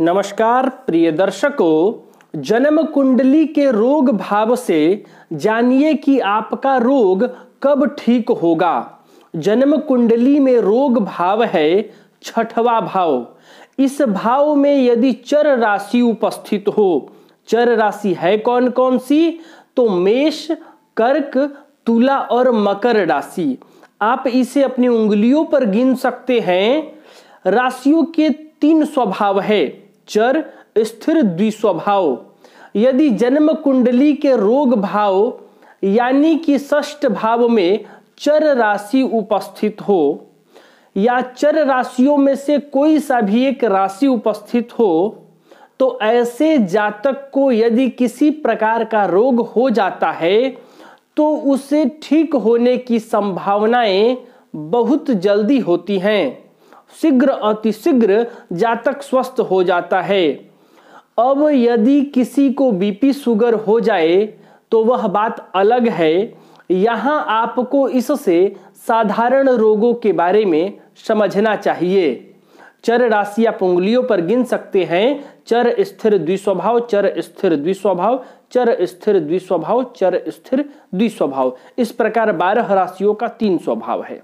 नमस्कार प्रिय दर्शकों जन्म कुंडली के रोग भाव से जानिए कि आपका रोग कब ठीक होगा जन्म कुंडली में रोग भाव है छठवा भाव इस भाव में यदि चर राशि उपस्थित हो चर राशि है कौन कौन सी तो मेष कर्क तुला और मकर राशि आप इसे अपनी उंगलियों पर गिन सकते हैं राशियों के तीन स्वभाव है चर स्थिर द्विस्वभाव यदि जन्म कुंडली के रोग भाव यानी कि षष्ट भाव में चर राशि उपस्थित हो या चर राशियों में से कोई सा भी एक राशि उपस्थित हो तो ऐसे जातक को यदि किसी प्रकार का रोग हो जाता है तो उसे ठीक होने की संभावनाएं बहुत जल्दी होती हैं शीघ्र अतिशीघ्र जातक स्वस्थ हो जाता है अब यदि किसी को बीपी शुगर हो जाए तो वह बात अलग है यहाँ आपको इससे साधारण रोगों के बारे में समझना चाहिए चर राशि आप उंगलियों पर गिन सकते हैं चर स्थिर द्विस्वभाव चर स्थिर द्विस्वभाव चर स्थिर द्विस्वभाव चर स्थिर द्विस्वभाव इस प्रकार बारह राशियों का तीन स्वभाव है